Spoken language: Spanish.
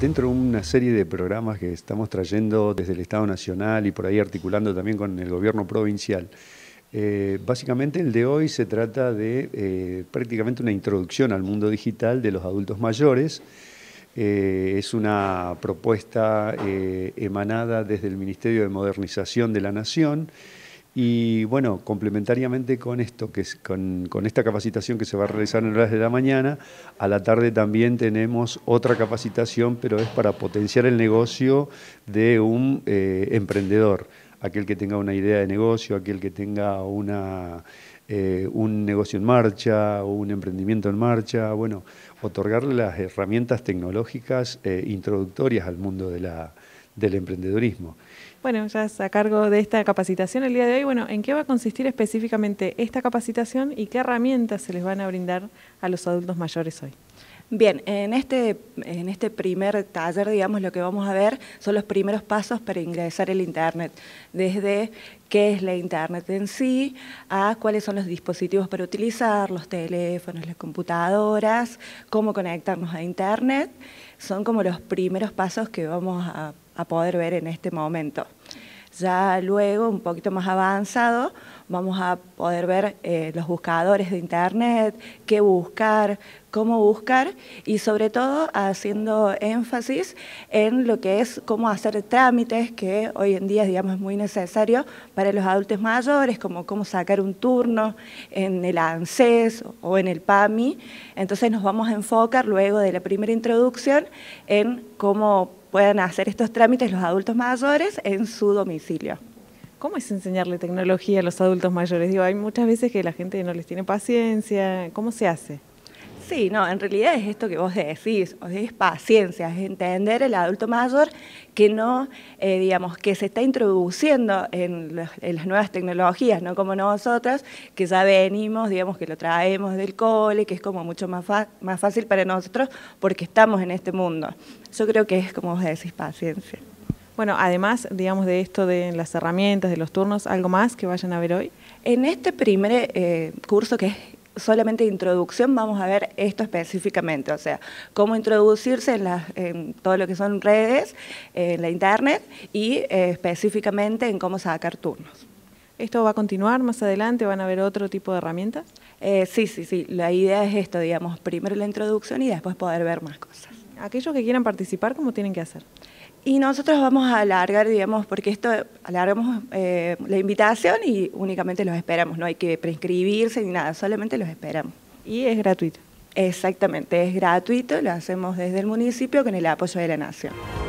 dentro de una serie de programas que estamos trayendo desde el Estado Nacional y por ahí articulando también con el gobierno provincial, eh, básicamente el de hoy se trata de eh, prácticamente una introducción al mundo digital de los adultos mayores. Eh, es una propuesta emanada desde el Ministerio de Modernización de la Nación y bueno, complementariamente con esto, que es, con, esta capacitación que se va a realizar en horas de la mañana, a la tarde también tenemos otra capacitación, pero es para potenciar el negocio de un eh, emprendedor, aquel que tenga una idea de negocio, aquel que tenga una, eh, un negocio en marcha un emprendimiento en marcha, bueno, otorgarle las herramientas tecnológicas eh, introductorias al mundo de la, del emprendedurismo. Bueno, ya a cargo de esta capacitación el día de hoy. Bueno, ¿en qué va a consistir específicamente esta capacitación y qué herramientas se les van a brindar a los adultos mayores hoy? Bien, en este, en este primer taller, digamos, lo que vamos a ver son los primeros pasos para ingresar el Internet, desde qué es la Internet en sí, a cuáles son los dispositivos para utilizar, los teléfonos, las computadoras, cómo conectarnos a Internet. Son como los primeros pasos que vamos a a poder ver en este momento. Ya luego, un poquito más avanzado, vamos a poder ver eh, los buscadores de Internet, qué buscar, cómo buscar y sobre todo haciendo énfasis en lo que es cómo hacer trámites que hoy en día digamos, es muy necesario para los adultos mayores, como cómo sacar un turno en el ANSES o en el PAMI. Entonces nos vamos a enfocar luego de la primera introducción en cómo puedan hacer estos trámites los adultos mayores en su domicilio. ¿Cómo es enseñarle tecnología a los adultos mayores? Digo, hay muchas veces que la gente no les tiene paciencia. ¿Cómo se hace? Sí, no, en realidad es esto que vos decís, o sea, es paciencia, es entender el adulto mayor que no, eh, digamos, que se está introduciendo en, las nuevas tecnologías, no como nosotras, que ya venimos, digamos, que lo traemos del cole, que es como mucho más, más fácil para nosotros porque estamos en este mundo. Yo creo que es, como vos decís, paciencia. Bueno, además, digamos, de esto de las herramientas, de los turnos, ¿algo más que vayan a ver hoy? En este primer eh, curso que es solamente introducción vamos a ver esto específicamente, o sea, cómo introducirse en, todo lo que son redes, en la internet y eh, específicamente en cómo sacar turnos. ¿Esto va a continuar más adelante? ¿Van a ver otro tipo de herramientas? Eh, sí, sí, sí. La idea es esto, digamos, primero la introducción y después poder ver más cosas aquellos que quieran participar, ¿cómo tienen que hacer? Y nosotros vamos a alargar, digamos, porque esto alargamos eh, la invitación y únicamente los esperamos, no hay que prescribirse ni nada, solamente los esperamos. Y es gratuito. Exactamente, es gratuito, lo hacemos desde el municipio con el apoyo de la Nación.